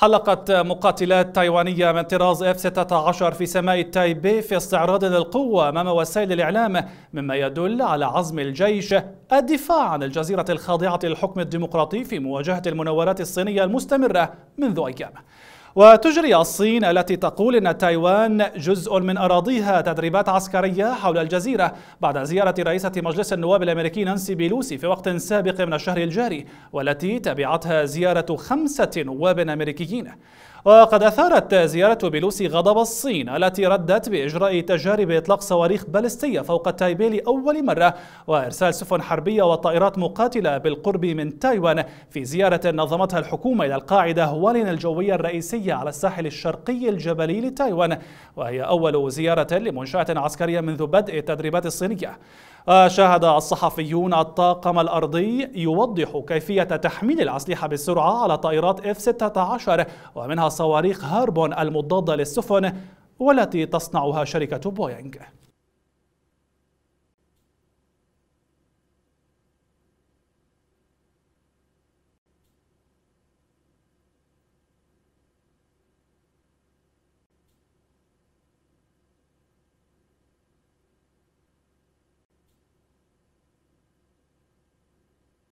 حلقت مقاتلات تايوانية من طراز F-16 في سماء تايبي في استعراض للقوة أمام وسائل الإعلام مما يدل على عزم الجيش الدفاع عن الجزيرة الخاضعة للحكم الديمقراطي في مواجهة المناورات الصينية المستمرة منذ أيام وتجري الصين التي تقول ان تايوان جزء من اراضيها تدريبات عسكريه حول الجزيره بعد زياره رئيسه مجلس النواب الامريكي نانسي بيلوسي في وقت سابق من الشهر الجاري والتي تبعتها زياره خمسه نواب امريكيين وقد أثارت زيارة بيلوسي غضب الصين التي ردت بإجراء تجارب إطلاق صواريخ بالستية فوق تايبي لأول مرة وإرسال سفن حربية وطائرات مقاتلة بالقرب من تايوان في زيارة نظمتها الحكومة إلى القاعدة هوالين الجوية الرئيسية على الساحل الشرقي الجبلي لتايوان وهي أول زيارة لمنشأة عسكرية منذ بدء التدريبات الصينية شاهد الصحفيون الطاقم الأرضي يوضح كيفية تحميل الأسلحة بسرعة على طائرات F-16 ومنها صواريخ هاربون المضادة للسفن والتي تصنعها شركة بوينغ